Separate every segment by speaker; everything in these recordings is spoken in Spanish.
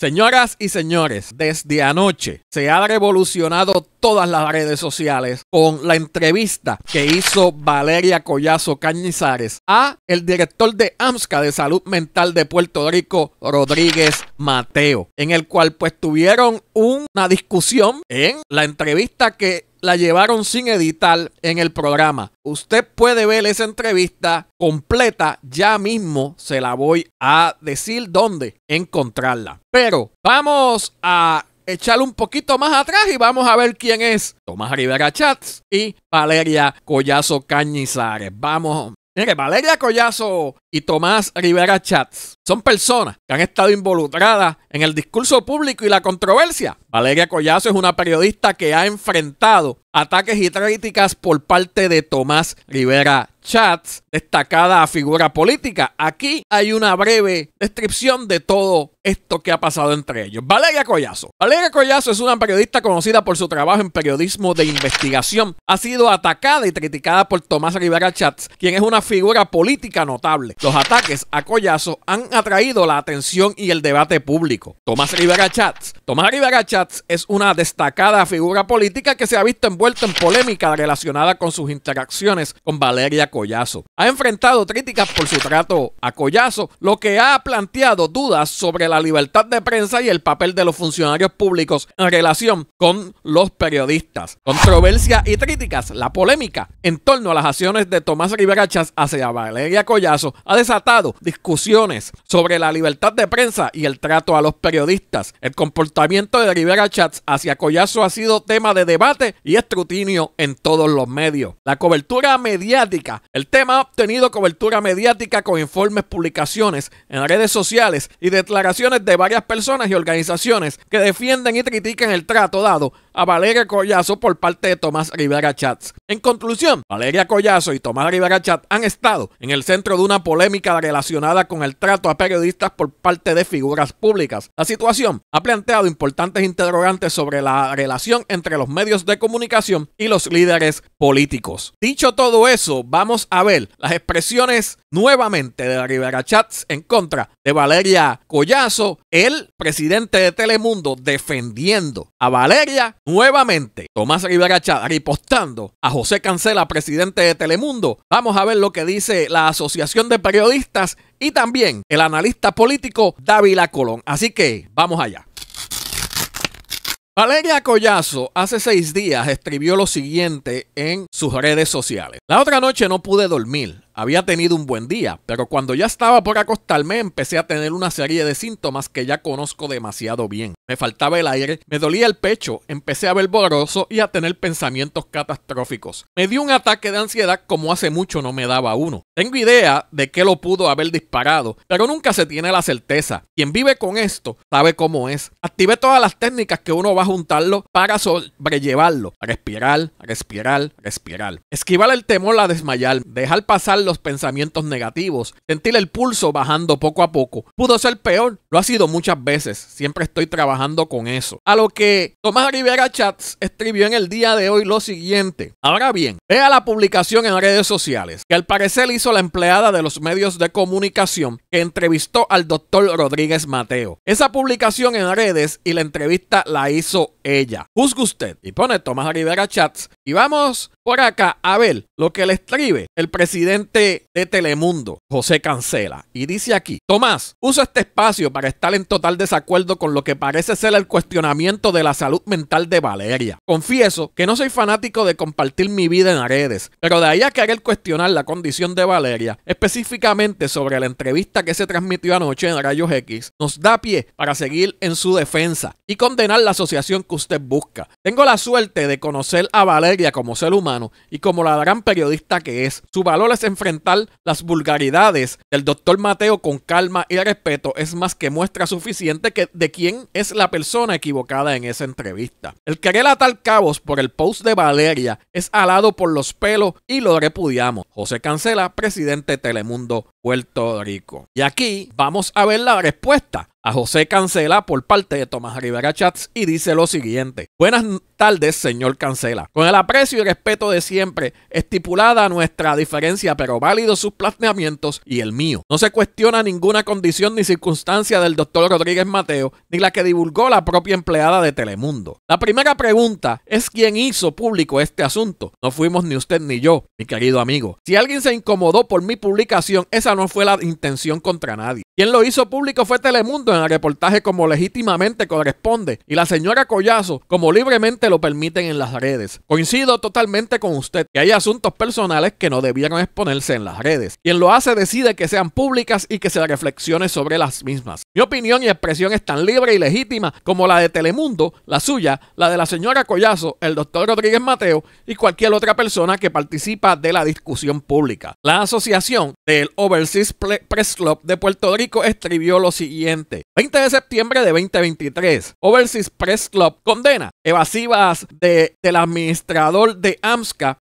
Speaker 1: Señoras y señores, desde anoche se ha revolucionado todas las redes sociales con la entrevista que hizo Valeria Collazo Cañizares a el director de AMSCA de Salud Mental de Puerto Rico, Rodríguez Mateo, en el cual pues tuvieron una discusión en la entrevista que la llevaron sin editar en el programa. Usted puede ver esa entrevista completa ya mismo. Se la voy a decir dónde encontrarla. Pero vamos a echar un poquito más atrás y vamos a ver quién es Tomás Rivera Chats y Valeria Collazo Cañizares. Vamos. Mire, Valeria Collazo y Tomás Rivera Chats son personas que han estado involucradas en el discurso público y la controversia. Valeria Collazo es una periodista que ha enfrentado ataques y críticas por parte de Tomás Rivera Chats, destacada figura política. Aquí hay una breve descripción de todo esto que ha pasado entre ellos. Valeria Collazo. Valeria Collazo es una periodista conocida por su trabajo en periodismo de investigación. Ha sido atacada y criticada por Tomás Rivera Chats, quien es una figura política notable. Los ataques a Collazo han atraído la atención y el debate público. Tomás Rivera Chats. Tomás Rivera Chats es una destacada figura política que se ha visto envuelta en polémica relacionada con sus interacciones con Valeria Collazo. Ha enfrentado críticas por su trato a Collazo, lo que ha planteado dudas sobre la libertad de prensa y el papel de los funcionarios públicos en relación con los periodistas. Controversia y críticas. La polémica en torno a las acciones de Tomás Rivera Chats hacia Valeria Collazo ha desatado discusiones sobre la libertad de prensa y el trato a los periodistas. El comportamiento de Rivera Chats hacia Collazo ha sido tema de debate y escrutinio en todos los medios. La cobertura mediática. El tema ha obtenido cobertura mediática con informes, publicaciones en redes sociales y declaraciones de varias personas y organizaciones que defienden y critican el trato dado a Valeria Collazo por parte de Tomás Rivera Chats. En conclusión, Valeria Collazo y Tomás Rivera Chats han estado en el centro de una polémica relacionada con el trato a periodistas por parte de figuras públicas. La situación ha planteado importantes interrogantes sobre la relación entre los medios de comunicación y los líderes políticos. Dicho todo eso, vamos a ver las expresiones nuevamente de Rivera Chats en contra de Valeria Collazo, el presidente de Telemundo defendiendo a Valeria nuevamente. Tomás Rivera Chats ripostando a José Cancela, presidente de Telemundo. Vamos a ver lo que dice la Asociación de Periodistas y también el analista político Dávila Colón. Así que vamos allá. Valeria Collazo hace seis días escribió lo siguiente en sus redes sociales. La otra noche no pude dormir. Había tenido un buen día, pero cuando ya estaba por acostarme empecé a tener una serie de síntomas que ya conozco demasiado bien. Me faltaba el aire, me dolía el pecho, empecé a ver borroso y a tener pensamientos catastróficos. Me dio un ataque de ansiedad como hace mucho no me daba uno. Tengo idea de que lo pudo haber disparado, pero nunca se tiene la certeza. Quien vive con esto sabe cómo es. Activé todas las técnicas que uno va a juntarlo para sobrellevarlo. Respirar, respirar, respirar. Esquivar el temor a desmayar, dejar pasar los pensamientos negativos, sentir el pulso bajando poco a poco. Pudo ser peor, lo ha sido muchas veces, siempre estoy trabajando con eso. A lo que Tomás Rivera Chats escribió en el día de hoy lo siguiente. Ahora bien, vea la publicación en redes sociales que al parecer hizo la empleada de los medios de comunicación que entrevistó al doctor Rodríguez Mateo. Esa publicación en redes y la entrevista la hizo ella. Juzgue usted y pone Tomás Rivera Chats y vamos por acá a ver lo que le escribe el presidente de Telemundo, José Cancela. Y dice aquí, Tomás, uso este espacio para estar en total desacuerdo con lo que parece ser el cuestionamiento de la salud mental de Valeria. Confieso que no soy fanático de compartir mi vida en redes, pero de ahí a querer cuestionar la condición de Valeria, específicamente sobre la entrevista que se transmitió anoche en Rayos X, nos da pie para seguir en su defensa y condenar la asociación que usted busca. Tengo la suerte de conocer a Valeria como ser humano y como la gran periodista que es. Su valor es enfrentar las vulgaridades del doctor Mateo con calma y respeto. Es más que muestra suficiente que de quién es la persona equivocada en esa entrevista. El querer atar cabos por el post de Valeria es alado por los pelos y lo repudiamos. José Cancela, presidente de Telemundo Puerto Rico. Y aquí vamos a ver la respuesta a José Cancela por parte de Tomás Rivera Chats y dice lo siguiente. Buenas tardes, señor Cancela. Con el aprecio y respeto de siempre, estipulada nuestra diferencia, pero válidos sus planteamientos y el mío. No se cuestiona ninguna condición ni circunstancia del doctor Rodríguez Mateo, ni la que divulgó la propia empleada de Telemundo. La primera pregunta es quién hizo público este asunto. No fuimos ni usted ni yo, mi querido amigo. Si alguien se incomodó por mi publicación, esa no fue la intención contra nadie. Quien lo hizo público fue Telemundo en el reportaje como legítimamente corresponde y la señora Collazo como libremente lo permiten en las redes. Coincido totalmente con usted que hay asuntos personales que no debieron exponerse en las redes. Quien lo hace decide que sean públicas y que se reflexione sobre las mismas. Mi opinión y expresión es tan libre y legítima como la de Telemundo, la suya, la de la señora Collazo, el doctor Rodríguez Mateo y cualquier otra persona que participa de la discusión pública. La asociación del Overseas Press Club de Puerto Rico escribió lo siguiente. 20 de septiembre de 2023. Overseas Press Club condena evasiva de, del administrador de AMSCA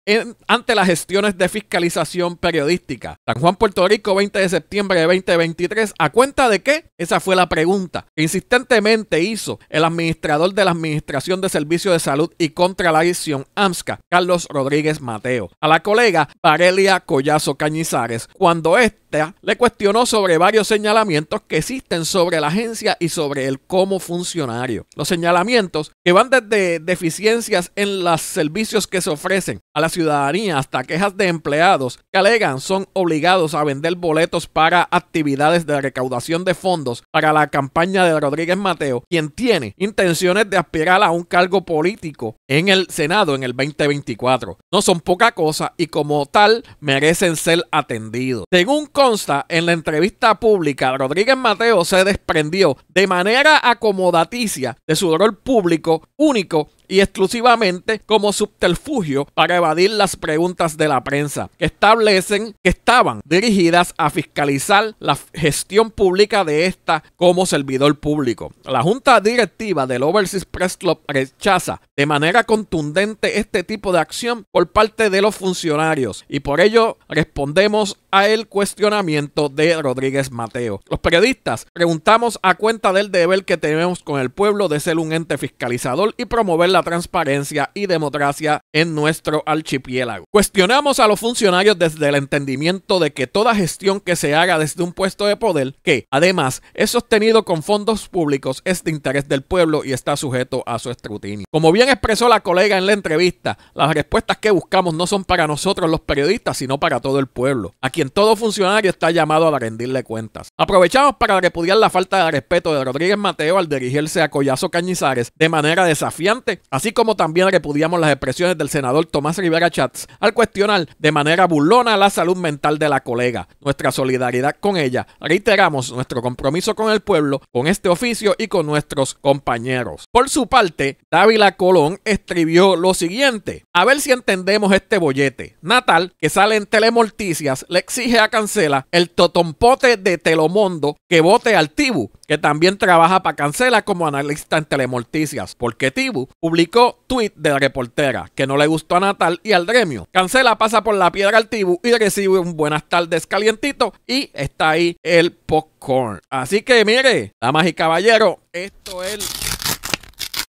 Speaker 1: ante las gestiones de fiscalización periodística. San Juan, Puerto Rico, 20 de septiembre de 2023. ¿A cuenta de qué? Esa fue la pregunta que insistentemente hizo el administrador de la Administración de Servicios de Salud y contra la adicción AMSCA, Carlos Rodríguez Mateo, a la colega Varelia Collazo Cañizares, cuando ésta le cuestionó sobre varios señalamientos que existen sobre la agencia y sobre el como funcionario. Los señalamientos que van desde deficiencias en los servicios que se ofrecen a la ciudadanía hasta quejas de empleados que alegan son obligados a vender boletos para actividades de recaudación de fondos para la campaña de Rodríguez Mateo, quien tiene intenciones de aspirar a un cargo político en el Senado en el 2024. No son poca cosa y como tal merecen ser atendidos. Según consta en la entrevista pública, Rodríguez Mateo se desprendió de manera acomodaticia de su rol público único y exclusivamente como subterfugio para evadir las preguntas de la prensa, que establecen que estaban dirigidas a fiscalizar la gestión pública de esta como servidor público. La junta directiva del Overseas Press Club rechaza de manera contundente este tipo de acción por parte de los funcionarios y por ello respondemos a el cuestionamiento de Rodríguez Mateo. Los periodistas preguntamos a cuenta del deber que tenemos con el pueblo de ser un ente fiscalizador y promover la transparencia y democracia en nuestro archipiélago. Cuestionamos a los funcionarios desde el entendimiento de que toda gestión que se haga desde un puesto de poder, que además es sostenido con fondos públicos, es de interés del pueblo y está sujeto a su escrutinio. Como bien expresó la colega en la entrevista, las respuestas que buscamos no son para nosotros los periodistas, sino para todo el pueblo, a quien todo funcionario está llamado a rendirle cuentas. Aprovechamos para repudiar la falta de respeto de Rodríguez Mateo al dirigirse a Collazo Cañizares de manera desafiante así como también repudiamos las expresiones del senador Tomás Rivera Chats al cuestionar de manera burlona la salud mental de la colega. Nuestra solidaridad con ella. Reiteramos nuestro compromiso con el pueblo, con este oficio y con nuestros compañeros. Por su parte, Dávila Colón escribió lo siguiente. A ver si entendemos este bollete. Natal, que sale en Telemorticias, le exige a Cancela el totompote de Telomondo que vote al Tibu que también trabaja para Cancela como analista en Telemorticias, porque Tibu publicó tweet de la reportera que no le gustó a Natal y al gremio. Cancela pasa por la piedra al Tibu y recibe un buenas tardes calientito y está ahí el popcorn. Así que mire, damas y caballeros, esto es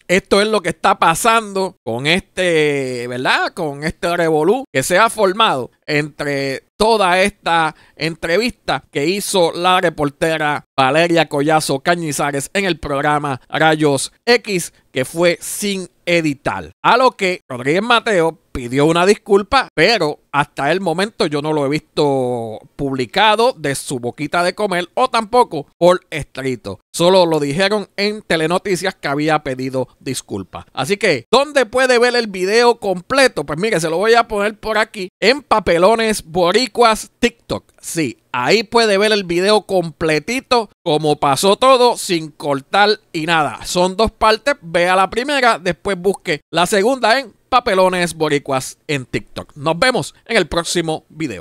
Speaker 1: esto es lo que está pasando con este, ¿verdad? Con este revolú que se ha formado entre toda esta entrevista que hizo la reportera Valeria Collazo Cañizares en el programa Rayos X, que fue sin editar. A lo que Rodríguez Mateo pidió una disculpa, pero hasta el momento yo no lo he visto publicado de su boquita de comer o tampoco por escrito. Solo lo dijeron en Telenoticias que había pedido disculpas. Así que, ¿dónde puede ver el video completo? Pues mire, se lo voy a poner por aquí en papel Papelones Boricuas TikTok. Sí, ahí puede ver el video completito, como pasó todo, sin cortar y nada. Son dos partes, vea la primera, después busque la segunda en Papelones Boricuas en TikTok. Nos vemos en el próximo video.